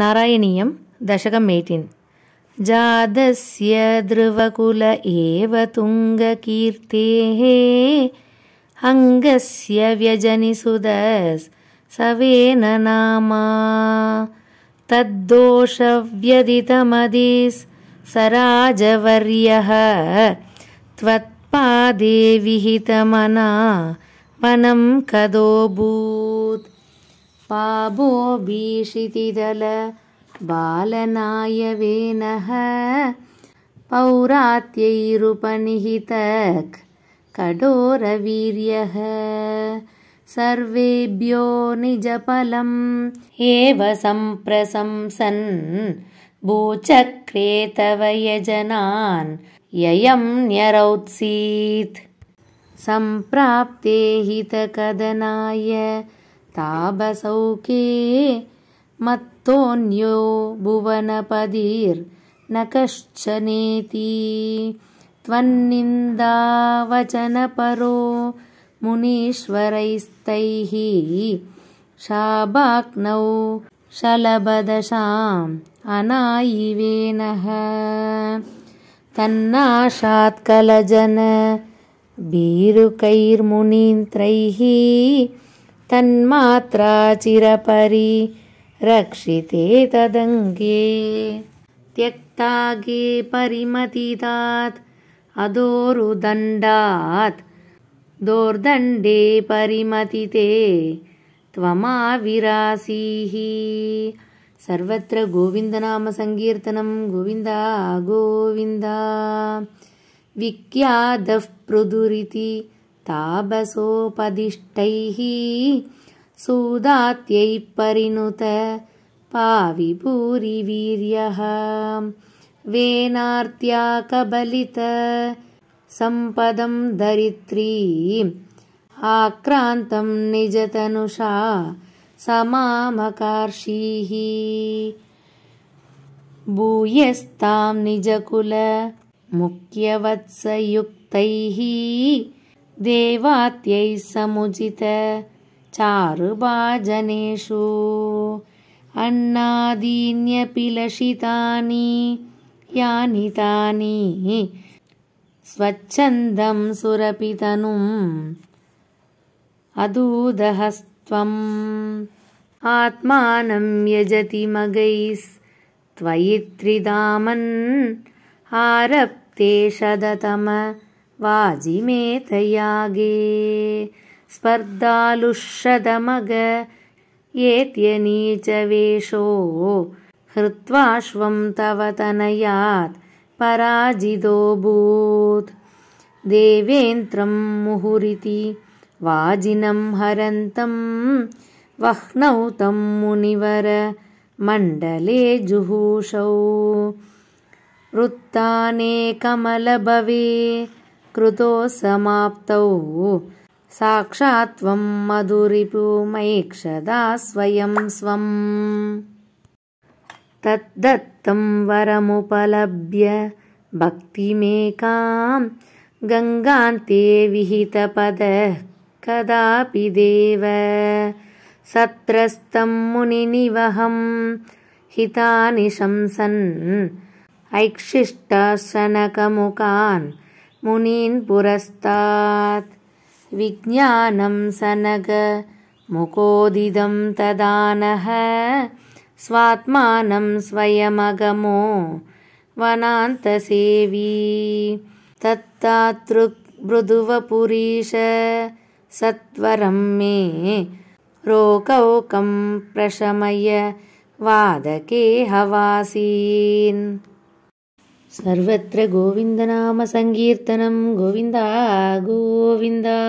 नारायणीयं दशकमेटिन् जातस्य ध्रुवकुल एव तुङ्गकीर्तेः अङ्गस्य व्यजनिसुदस् सवे नमा त्वत्पादे त्वत्पादेविहितमना वनं कदोऽभूत् पाबो बालनाय वेनः पौरात्यैरुपनिहित कठोरवीर्यः सर्वेभ्यो निजफलं एव सम्प्रशंसन् गोचक्रेतवयजनान् ययं न्यरौत्सीत् सम्प्राप्ते हितकदनाय ताभसौखे मत्तोऽन्यो भुवनपदीर्न कश्चनेति त्वन्निन्दावचनपरो मुनीश्वरैस्तैः शाबाग्नौ शलभदशाम् तन्नाशात्कलजन नः तन्नाशात्कलजनभीरुकैर्मुनीन्त्रैः तन्मात्रा चिरपरि रक्षिते तदङ्गे त्यक्तागे परिमतितात् अदोरुदण्डात् दोर्दण्डे परिमतिते त्वमाविरासीः सर्वत्र गोविन्दनामसङ्कीर्तनं गोविन्दा गोविन्द विख्यादः प्रदुरिति ताबसोपदिष्टैः सुदात्यै परिणुत पावि वेनार्त्याकबलित सम्पदं धरित्री आक्रान्तं निजतनुषा समामकार्षीः भूयस्तां निजकुलमुख्यवत्सयुक्तैः देवात्यै समुचित चारुभाजनेषु अन्नादीन्यपि लशितानि यानि तानि स्वच्छन्दं सुरपितनुम् अदूदहस्त्वम् आत्मानं यजति मगैस् त्वयि आरप्ते शततम वाजिमेतयागे स्पर्धालुषदमगयेत्यनीचवेषो हृत्वाश्वं तव तनयात् पराजितोऽभूत् देवेन्द्रं मुहुरिति वाजिनं हरन्तं वह्नौ तं मुनिवर मण्डले जुहूषौ वृत्ताने कमलभवे तो समाप्तौ साक्षात्त्वं मधुरिपुमैक्षदा स्वयं स्वम् तद्दत्तं वरमुपलभ्य भक्तिमेकां गङ्गान्ते विहितपदः कदापि देव सत्रस्तं मुनिनिवहं हितानिशंसन् ऐक्षिष्टाशनकमुकान् पुरस्तात् विज्ञानं सनग तदा नः स्वात्मानं स्वयमगमो वनान्तसेवी तत्तातृमृदुवपुरीश सत्वरं मे रोकौकं प्रशमय वादके हवासीन् सर्वत्र गोविन्दनामसङ्कीर्तनं गोविन्दा गोविन्दा